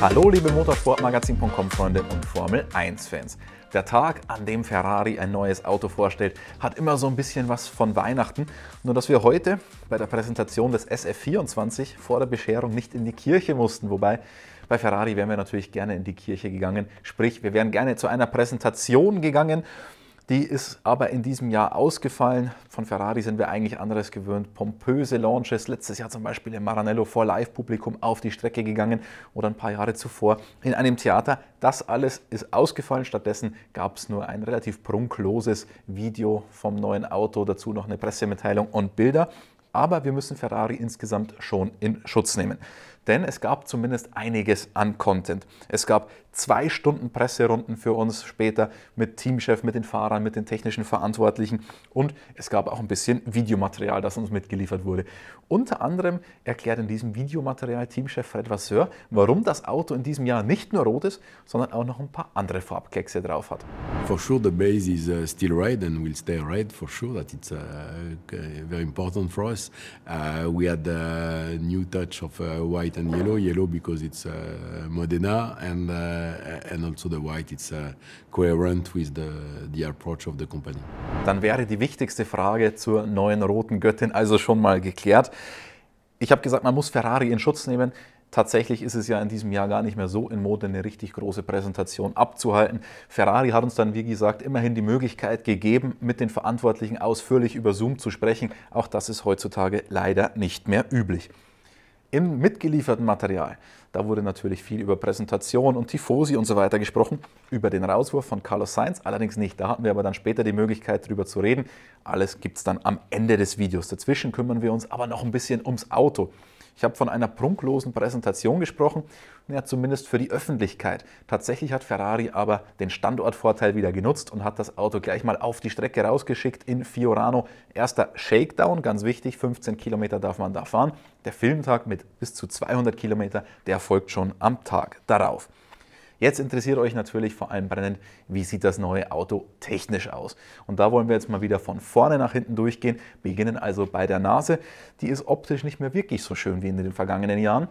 Hallo liebe Motorsportmagazin.com-Freunde und Formel 1-Fans. Der Tag, an dem Ferrari ein neues Auto vorstellt, hat immer so ein bisschen was von Weihnachten. Nur dass wir heute bei der Präsentation des SF24 vor der Bescherung nicht in die Kirche mussten. Wobei bei Ferrari wären wir natürlich gerne in die Kirche gegangen. Sprich, wir wären gerne zu einer Präsentation gegangen die ist aber in diesem Jahr ausgefallen. Von Ferrari sind wir eigentlich anderes gewöhnt. Pompöse Launches. Letztes Jahr zum Beispiel im Maranello vor Live-Publikum auf die Strecke gegangen oder ein paar Jahre zuvor in einem Theater. Das alles ist ausgefallen. Stattdessen gab es nur ein relativ prunkloses Video vom neuen Auto, dazu noch eine Pressemitteilung und Bilder. Aber wir müssen Ferrari insgesamt schon in Schutz nehmen. Denn es gab zumindest einiges an Content. Es gab zwei Stunden Presserunden für uns später mit Teamchef, mit den Fahrern, mit den technischen Verantwortlichen und es gab auch ein bisschen Videomaterial, das uns mitgeliefert wurde. Unter anderem erklärt in diesem Videomaterial Teamchef Fred Vasseur, warum das Auto in diesem Jahr nicht nur rot ist, sondern auch noch ein paar andere Farbkleckse drauf hat. For sure the base is uh, still red and will stay red for sure that it's uh, uh, very important for us. we had a new touch of white and yellow, yellow because it's Modena and and also the white it's uh, coherent with the, the approach of the company. Dann wäre die wichtigste Frage zur neuen roten Göttin also schon mal geklärt. Ich habe gesagt, man muss Ferrari in Schutz nehmen. Tatsächlich ist es ja in diesem Jahr gar nicht mehr so in Mode, eine richtig große Präsentation abzuhalten. Ferrari hat uns dann, wie gesagt, immerhin die Möglichkeit gegeben, mit den Verantwortlichen ausführlich über Zoom zu sprechen. Auch das ist heutzutage leider nicht mehr üblich im mitgelieferten Material. Da wurde natürlich viel über Präsentation und Tifosi und so weiter gesprochen, über den Rauswurf von Carlos Sainz allerdings nicht. Da hatten wir aber dann später die Möglichkeit, darüber zu reden. Alles gibt es dann am Ende des Videos. Dazwischen kümmern wir uns aber noch ein bisschen ums Auto. Ich habe von einer prunklosen Präsentation gesprochen, ja, zumindest für die Öffentlichkeit. Tatsächlich hat Ferrari aber den Standortvorteil wieder genutzt und hat das Auto gleich mal auf die Strecke rausgeschickt in Fiorano. Erster Shakedown, ganz wichtig, 15 Kilometer darf man da fahren. Der Filmtag mit bis zu 200 Kilometer, der folgt schon am Tag darauf. Jetzt interessiert euch natürlich vor allem brennend, wie sieht das neue Auto technisch aus. Und da wollen wir jetzt mal wieder von vorne nach hinten durchgehen, beginnen also bei der Nase. Die ist optisch nicht mehr wirklich so schön wie in den vergangenen Jahren.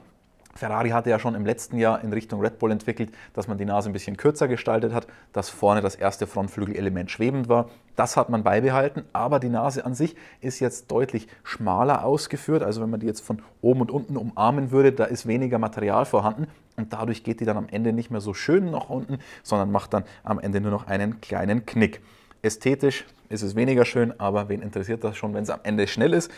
Ferrari hatte ja schon im letzten Jahr in Richtung Red Bull entwickelt, dass man die Nase ein bisschen kürzer gestaltet hat, dass vorne das erste Frontflügelelement schwebend war. Das hat man beibehalten, aber die Nase an sich ist jetzt deutlich schmaler ausgeführt. Also wenn man die jetzt von oben und unten umarmen würde, da ist weniger Material vorhanden und dadurch geht die dann am Ende nicht mehr so schön nach unten, sondern macht dann am Ende nur noch einen kleinen Knick. Ästhetisch ist es weniger schön, aber wen interessiert das schon, wenn es am Ende schnell ist?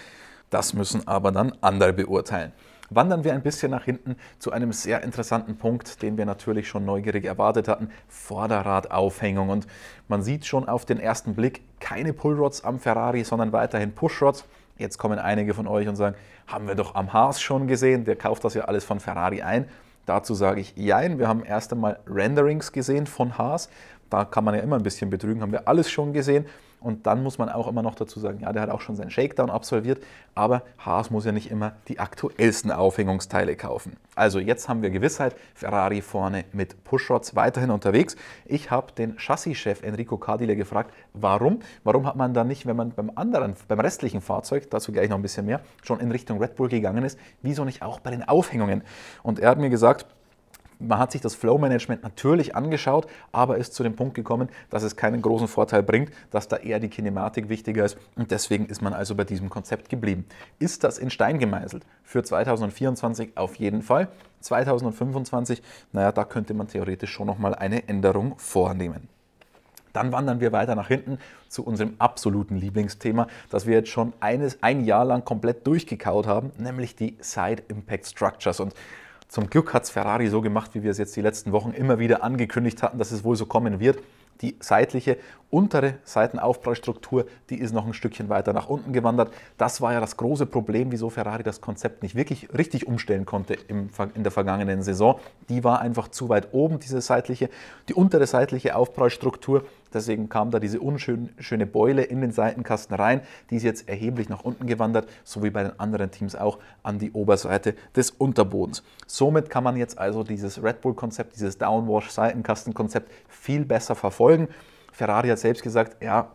Das müssen aber dann andere beurteilen wandern wir ein bisschen nach hinten zu einem sehr interessanten Punkt, den wir natürlich schon neugierig erwartet hatten, Vorderradaufhängung. Und man sieht schon auf den ersten Blick keine Pullrods am Ferrari, sondern weiterhin Pushrods. Jetzt kommen einige von euch und sagen, haben wir doch am Haas schon gesehen, der kauft das ja alles von Ferrari ein. Dazu sage ich Jein. Wir haben erst einmal Renderings gesehen von Haas. Da kann man ja immer ein bisschen betrügen, haben wir alles schon gesehen. Und dann muss man auch immer noch dazu sagen, ja, der hat auch schon seinen Shakedown absolviert, aber Haas muss ja nicht immer die aktuellsten Aufhängungsteile kaufen. Also jetzt haben wir Gewissheit, Ferrari vorne mit Pushrods weiterhin unterwegs. Ich habe den Chassischef Enrico Cardile gefragt, warum? Warum hat man da nicht, wenn man beim anderen, beim restlichen Fahrzeug, dazu gleich noch ein bisschen mehr, schon in Richtung Red Bull gegangen ist, wieso nicht auch bei den Aufhängungen? Und er hat mir gesagt, man hat sich das Flow-Management natürlich angeschaut, aber ist zu dem Punkt gekommen, dass es keinen großen Vorteil bringt, dass da eher die Kinematik wichtiger ist und deswegen ist man also bei diesem Konzept geblieben. Ist das in Stein gemeißelt? Für 2024 auf jeden Fall. 2025, naja, da könnte man theoretisch schon nochmal eine Änderung vornehmen. Dann wandern wir weiter nach hinten zu unserem absoluten Lieblingsthema, das wir jetzt schon eines, ein Jahr lang komplett durchgekaut haben, nämlich die Side Impact Structures. Und zum Glück hat es Ferrari so gemacht, wie wir es jetzt die letzten Wochen immer wieder angekündigt hatten, dass es wohl so kommen wird. Die seitliche untere Seitenaufprallstruktur, die ist noch ein Stückchen weiter nach unten gewandert. Das war ja das große Problem, wieso Ferrari das Konzept nicht wirklich richtig umstellen konnte im, in der vergangenen Saison. Die war einfach zu weit oben, diese seitliche. Die untere seitliche Aufprallstruktur, Deswegen kam da diese unschöne Beule in den Seitenkasten rein. Die ist jetzt erheblich nach unten gewandert, so wie bei den anderen Teams auch an die Oberseite des Unterbodens. Somit kann man jetzt also dieses Red Bull-Konzept, dieses Downwash-Seitenkasten-Konzept viel besser verfolgen. Ferrari hat selbst gesagt, ja,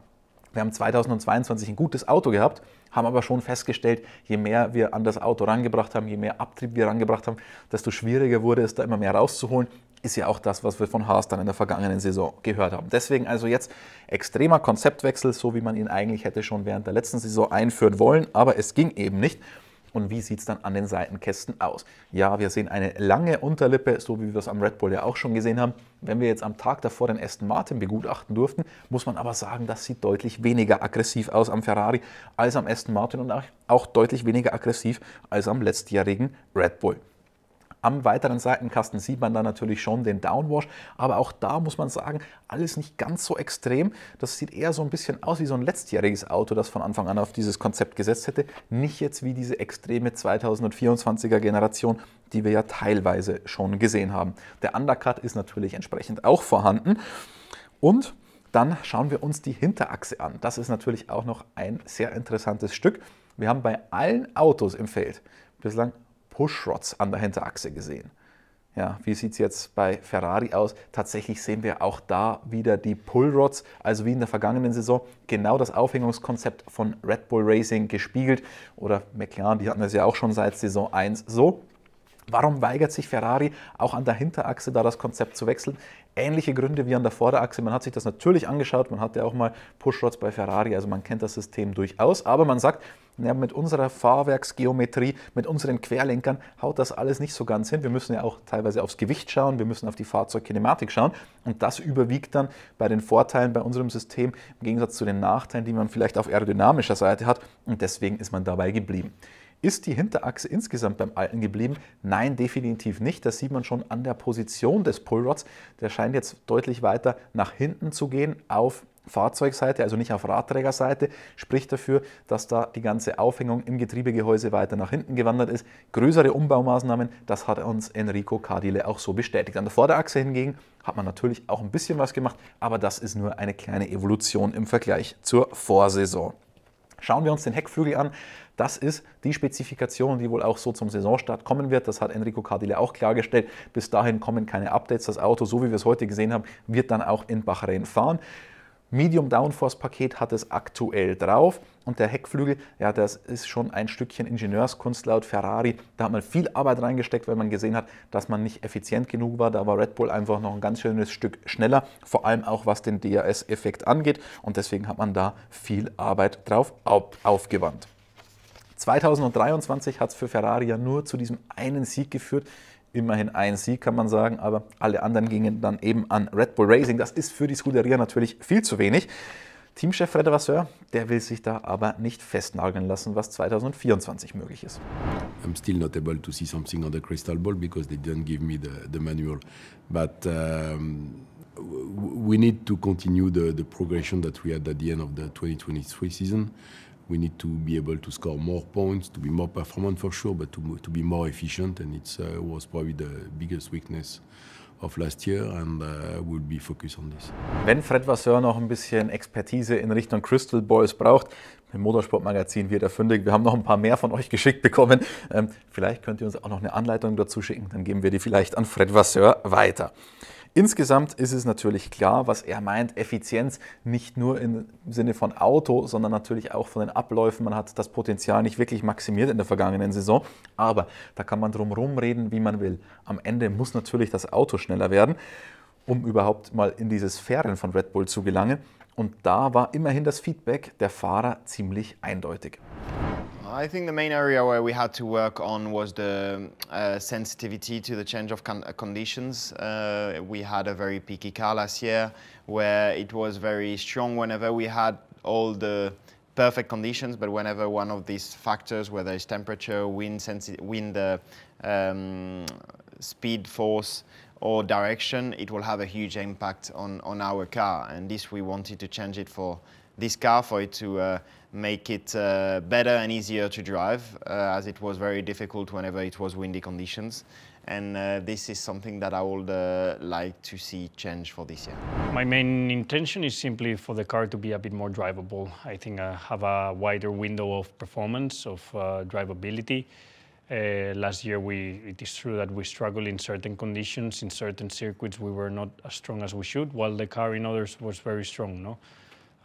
wir haben 2022 ein gutes Auto gehabt, haben aber schon festgestellt, je mehr wir an das Auto rangebracht haben, je mehr Abtrieb wir rangebracht haben, desto schwieriger wurde es, da immer mehr rauszuholen ist ja auch das, was wir von Haas dann in der vergangenen Saison gehört haben. Deswegen also jetzt extremer Konzeptwechsel, so wie man ihn eigentlich hätte schon während der letzten Saison einführen wollen, aber es ging eben nicht. Und wie sieht es dann an den Seitenkästen aus? Ja, wir sehen eine lange Unterlippe, so wie wir es am Red Bull ja auch schon gesehen haben. Wenn wir jetzt am Tag davor den Aston Martin begutachten durften, muss man aber sagen, das sieht deutlich weniger aggressiv aus am Ferrari als am Aston Martin und auch deutlich weniger aggressiv als am letztjährigen Red Bull. Am weiteren Seitenkasten sieht man dann natürlich schon den Downwash, aber auch da muss man sagen, alles nicht ganz so extrem. Das sieht eher so ein bisschen aus wie so ein letztjähriges Auto, das von Anfang an auf dieses Konzept gesetzt hätte. Nicht jetzt wie diese extreme 2024er Generation, die wir ja teilweise schon gesehen haben. Der Undercut ist natürlich entsprechend auch vorhanden. Und dann schauen wir uns die Hinterachse an. Das ist natürlich auch noch ein sehr interessantes Stück. Wir haben bei allen Autos im Feld bislang Pushrods an der Hinterachse gesehen. Ja, wie sieht es jetzt bei Ferrari aus? Tatsächlich sehen wir auch da wieder die Pullrods, also wie in der vergangenen Saison, genau das Aufhängungskonzept von Red Bull Racing gespiegelt. Oder McLaren, die hatten das ja auch schon seit Saison 1 so. Warum weigert sich Ferrari auch an der Hinterachse da das Konzept zu wechseln? ähnliche Gründe wie an der Vorderachse. Man hat sich das natürlich angeschaut, man hatte auch mal Pushrods bei Ferrari, also man kennt das System durchaus, aber man sagt, ja, mit unserer Fahrwerksgeometrie, mit unseren Querlenkern haut das alles nicht so ganz hin. Wir müssen ja auch teilweise aufs Gewicht schauen, wir müssen auf die Fahrzeugkinematik schauen und das überwiegt dann bei den Vorteilen bei unserem System im Gegensatz zu den Nachteilen, die man vielleicht auf aerodynamischer Seite hat und deswegen ist man dabei geblieben. Ist die Hinterachse insgesamt beim alten geblieben? Nein, definitiv nicht. Das sieht man schon an der Position des Pullrods. Der scheint jetzt deutlich weiter nach hinten zu gehen auf Fahrzeugseite, also nicht auf Radträgerseite, spricht dafür, dass da die ganze Aufhängung im Getriebegehäuse weiter nach hinten gewandert ist. Größere Umbaumaßnahmen, das hat uns Enrico Cardile auch so bestätigt. An der Vorderachse hingegen hat man natürlich auch ein bisschen was gemacht, aber das ist nur eine kleine Evolution im Vergleich zur Vorsaison. Schauen wir uns den Heckflügel an. Das ist die Spezifikation, die wohl auch so zum Saisonstart kommen wird. Das hat Enrico Cardile auch klargestellt. Bis dahin kommen keine Updates. Das Auto, so wie wir es heute gesehen haben, wird dann auch in Bahrain fahren. Medium Downforce Paket hat es aktuell drauf und der Heckflügel, ja, das ist schon ein Stückchen Ingenieurskunst laut Ferrari. Da hat man viel Arbeit reingesteckt, weil man gesehen hat, dass man nicht effizient genug war. Da war Red Bull einfach noch ein ganz schönes Stück schneller, vor allem auch was den DRS-Effekt angeht und deswegen hat man da viel Arbeit drauf aufgewandt. 2023 hat es für Ferrari ja nur zu diesem einen Sieg geführt. Immerhin ein Sieg kann man sagen, aber alle anderen gingen dann eben an Red Bull Racing. Das ist für die Scuderia natürlich viel zu wenig. Teamchef Fred Vasseur, der will sich da aber nicht festnageln lassen, was 2024 möglich ist. I'm still not able to see something on the crystal ball because they didn't give me the, the manual. But um, we need to continue the, the progression that we had at the end of the 2023 season we need to be able to score more points, to be more performant for sure, but to, to be more efficient. And it uh, was probably the biggest weakness of last year and uh, we'll be focused on this. Wenn Fred Vasseur noch ein bisschen Expertise in Richtung Crystal Boys braucht, im Motorsportmagazin wird er fündig. Wir haben noch ein paar mehr von euch geschickt bekommen. Ähm, vielleicht könnt ihr uns auch noch eine Anleitung dazu schicken, dann geben wir die vielleicht an Fred Vasseur weiter. Insgesamt ist es natürlich klar, was er meint, Effizienz nicht nur im Sinne von Auto, sondern natürlich auch von den Abläufen. Man hat das Potenzial nicht wirklich maximiert in der vergangenen Saison, aber da kann man drum rumreden, wie man will. Am Ende muss natürlich das Auto schneller werden, um überhaupt mal in diese Sphären von Red Bull zu gelangen. Und da war immerhin das Feedback der Fahrer ziemlich eindeutig. I think the main area where we had to work on was the uh, sensitivity to the change of con conditions. Uh, we had a very peaky car last year where it was very strong whenever we had all the perfect conditions, but whenever one of these factors, whether it's temperature, wind, wind uh, um, speed, force, or direction, it will have a huge impact on, on our car. And this we wanted to change it for this car for it to uh, make it uh, better and easier to drive, uh, as it was very difficult whenever it was windy conditions. And this is something that I would like to see change for this year. My main intention is simply for the car to be a bit more drivable. I think I have a wider window of performance, of drivability. Uh, last year, we, it is true that we struggled in certain conditions, in certain circuits, we were not as strong as we should, while the car in others was very strong. No?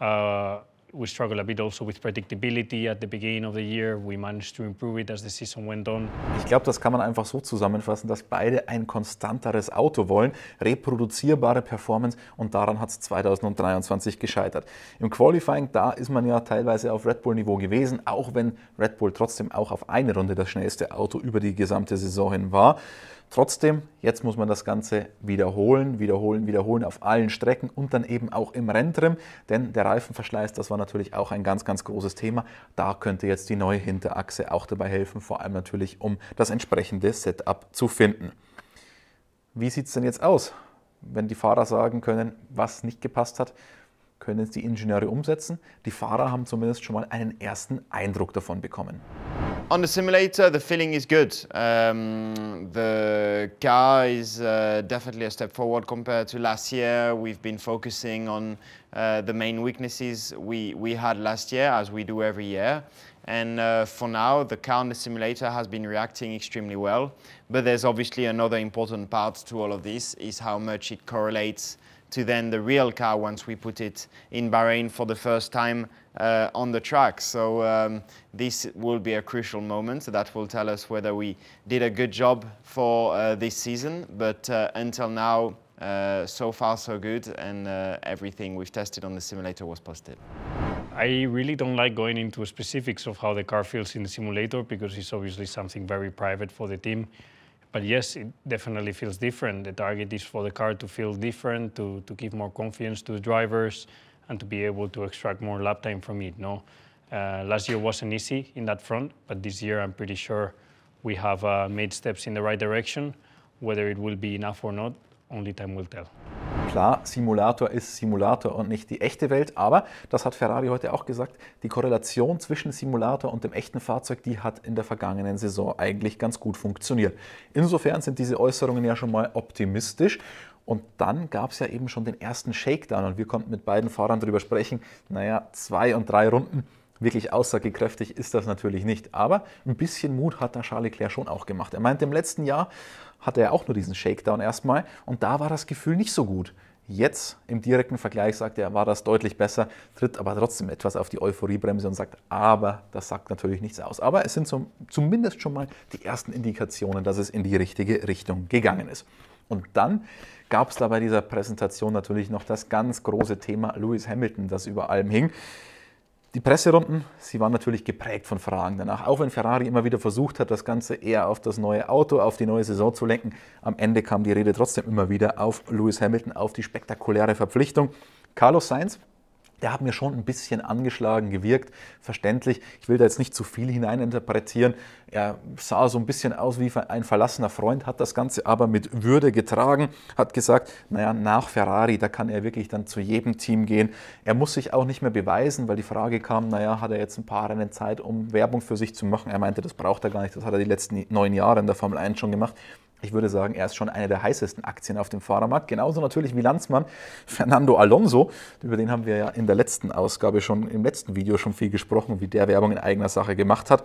Uh, we struggled a bit also with predictability at the beginning of the year. We managed to improve it as the season went on. Ich glaube, das kann man einfach so zusammenfassen, dass beide ein konstanteres Auto wollen, reproduzierbare Performance und daran hat es 2023 gescheitert. Im Qualifying, da ist man ja teilweise auf Red Bull-Niveau gewesen, auch wenn Red Bull trotzdem auch auf eine Runde das schnellste Auto über die gesamte Saison hin war. Trotzdem, jetzt muss man das Ganze wiederholen, wiederholen, wiederholen auf allen Strecken und dann eben auch im Renntrim, denn der Reifenverschleiß, das war natürlich auch ein ganz, ganz großes Thema. Da könnte jetzt die neue Hinterachse auch dabei helfen, vor allem natürlich, um das entsprechende Setup zu finden. Wie sieht es denn jetzt aus, wenn die Fahrer sagen können, was nicht gepasst hat? Können es die Ingenieure umsetzen? Die Fahrer haben zumindest schon mal einen ersten Eindruck davon bekommen. On the simulator, the feeling is good. Um, the car is uh, definitely a step forward compared to last year. We've been focusing on uh, the main weaknesses we, we had last year, as we do every year. And uh, for now, the car on the simulator has been reacting extremely well. But there's obviously another important part to all of this, is how much it correlates to then the real car once we put it in Bahrain for the first time uh, on the track. So um, this will be a crucial moment. that will tell us whether we did a good job for uh, this season. But uh, until now, uh, so far so good and uh, everything we've tested on the simulator was positive. I really don't like going into specifics of how the car feels in the simulator because it's obviously something very private for the team. But yes, it definitely feels different. The target is for the car to feel different, to, to give more confidence to the drivers, and to be able to extract more lap time from it. No, uh, last year wasn't easy in that front, but this year I'm pretty sure we have uh, made steps in the right direction. Whether it will be enough or not, only time will tell. Klar, Simulator ist Simulator und nicht die echte Welt, aber das hat Ferrari heute auch gesagt, die Korrelation zwischen Simulator und dem echten Fahrzeug, die hat in der vergangenen Saison eigentlich ganz gut funktioniert. Insofern sind diese Äußerungen ja schon mal optimistisch. Und dann gab es ja eben schon den ersten Shakedown und wir konnten mit beiden Fahrern darüber sprechen. Naja, zwei und drei Runden, wirklich aussagekräftig ist das natürlich nicht. Aber ein bisschen Mut hat da Charles Leclerc schon auch gemacht. Er meint, im letzten Jahr hatte er auch nur diesen Shakedown erstmal und da war das Gefühl nicht so gut. Jetzt im direkten Vergleich sagt er, war das deutlich besser, tritt aber trotzdem etwas auf die Euphoriebremse und sagt, aber das sagt natürlich nichts aus. Aber es sind zum, zumindest schon mal die ersten Indikationen, dass es in die richtige Richtung gegangen ist. Und dann gab es da bei dieser Präsentation natürlich noch das ganz große Thema Lewis Hamilton, das über allem hing. Die Presserunden, sie waren natürlich geprägt von Fragen danach. Auch wenn Ferrari immer wieder versucht hat, das Ganze eher auf das neue Auto, auf die neue Saison zu lenken, am Ende kam die Rede trotzdem immer wieder auf Lewis Hamilton, auf die spektakuläre Verpflichtung. Carlos Sainz, der hat mir schon ein bisschen angeschlagen gewirkt. Verständlich, ich will da jetzt nicht zu viel hineininterpretieren. Er sah so ein bisschen aus wie ein verlassener Freund, hat das Ganze aber mit Würde getragen, hat gesagt, naja, nach Ferrari, da kann er wirklich dann zu jedem Team gehen. Er muss sich auch nicht mehr beweisen, weil die Frage kam, naja, hat er jetzt ein paar Rennen Zeit, um Werbung für sich zu machen? Er meinte, das braucht er gar nicht, das hat er die letzten neun Jahre in der Formel 1 schon gemacht. Ich würde sagen, er ist schon eine der heißesten Aktien auf dem Fahrermarkt. Genauso natürlich wie Landsmann Fernando Alonso. Über den haben wir ja in der letzten Ausgabe schon, im letzten Video schon viel gesprochen, wie der Werbung in eigener Sache gemacht hat.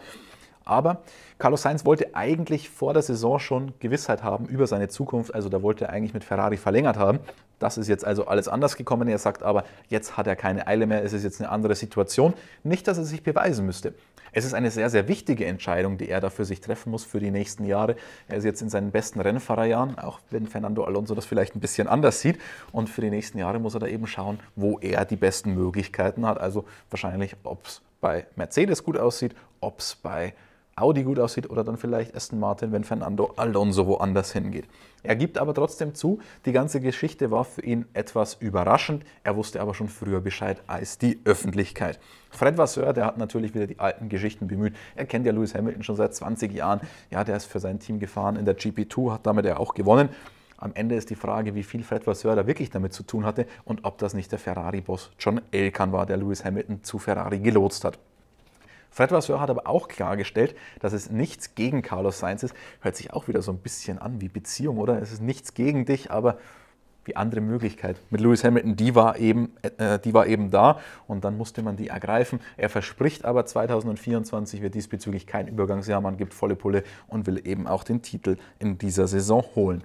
Aber Carlos Sainz wollte eigentlich vor der Saison schon Gewissheit haben über seine Zukunft. Also da wollte er eigentlich mit Ferrari verlängert haben. Das ist jetzt also alles anders gekommen. Er sagt aber, jetzt hat er keine Eile mehr. Es ist jetzt eine andere Situation. Nicht, dass er sich beweisen müsste. Es ist eine sehr, sehr wichtige Entscheidung, die er da für sich treffen muss für die nächsten Jahre. Er ist jetzt in seinen besten Rennfahrerjahren, auch wenn Fernando Alonso das vielleicht ein bisschen anders sieht. Und für die nächsten Jahre muss er da eben schauen, wo er die besten Möglichkeiten hat. Also wahrscheinlich, ob es bei Mercedes gut aussieht, ob es bei Audi gut aussieht oder dann vielleicht Aston Martin, wenn Fernando Alonso woanders hingeht. Er gibt aber trotzdem zu, die ganze Geschichte war für ihn etwas überraschend. Er wusste aber schon früher Bescheid als die Öffentlichkeit. Fred Vasseur, der hat natürlich wieder die alten Geschichten bemüht. Er kennt ja Lewis Hamilton schon seit 20 Jahren. Ja, der ist für sein Team gefahren in der GP2, hat damit er auch gewonnen. Am Ende ist die Frage, wie viel Fred Vasseur da wirklich damit zu tun hatte und ob das nicht der Ferrari-Boss John Elkan war, der Lewis Hamilton zu Ferrari gelotst hat. Fred Vasseur hat aber auch klargestellt, dass es nichts gegen Carlos Sainz ist. Hört sich auch wieder so ein bisschen an wie Beziehung, oder? Es ist nichts gegen dich, aber die andere Möglichkeit. Mit Lewis Hamilton, die war eben, äh, äh die war eben da und dann musste man die ergreifen. Er verspricht aber 2024 wird diesbezüglich kein Übergangsjahr, man gibt volle Pulle und will eben auch den Titel in dieser Saison holen.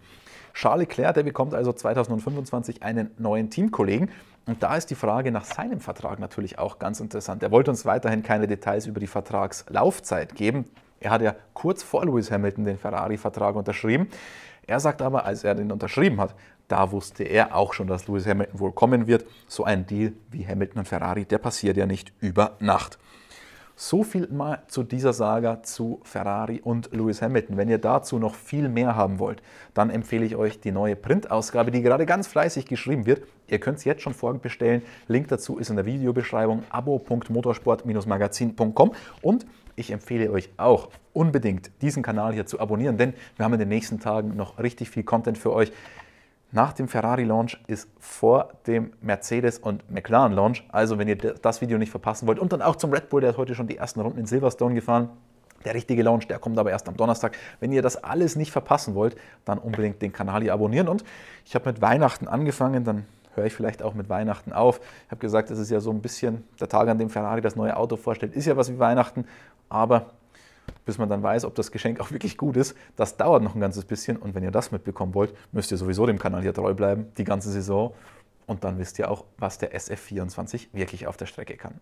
Charles Leclerc, der bekommt also 2025 einen neuen Teamkollegen und da ist die Frage nach seinem Vertrag natürlich auch ganz interessant. Er wollte uns weiterhin keine Details über die Vertragslaufzeit geben. Er hat ja kurz vor Lewis Hamilton den Ferrari-Vertrag unterschrieben. Er sagt aber, als er den unterschrieben hat, da wusste er auch schon, dass Lewis Hamilton wohl kommen wird. So ein Deal wie Hamilton und Ferrari, der passiert ja nicht über Nacht. So viel mal zu dieser Saga zu Ferrari und Lewis Hamilton. Wenn ihr dazu noch viel mehr haben wollt, dann empfehle ich euch die neue Printausgabe, die gerade ganz fleißig geschrieben wird. Ihr könnt es jetzt schon vorbestellen. Link dazu ist in der Videobeschreibung abo.motorsport-magazin.com und ich empfehle euch auch unbedingt diesen Kanal hier zu abonnieren, denn wir haben in den nächsten Tagen noch richtig viel Content für euch nach dem Ferrari-Launch ist vor dem Mercedes- und McLaren-Launch. Also, wenn ihr das Video nicht verpassen wollt und dann auch zum Red Bull, der ist heute schon die ersten Runden in Silverstone gefahren. Der richtige Launch, der kommt aber erst am Donnerstag. Wenn ihr das alles nicht verpassen wollt, dann unbedingt den Kanal hier abonnieren. Und ich habe mit Weihnachten angefangen, dann höre ich vielleicht auch mit Weihnachten auf. Ich habe gesagt, es ist ja so ein bisschen der Tag, an dem Ferrari das neue Auto vorstellt, ist ja was wie Weihnachten. Aber bis man dann weiß, ob das Geschenk auch wirklich gut ist. Das dauert noch ein ganzes bisschen und wenn ihr das mitbekommen wollt, müsst ihr sowieso dem Kanal hier treu bleiben, die ganze Saison. Und dann wisst ihr auch, was der SF24 wirklich auf der Strecke kann.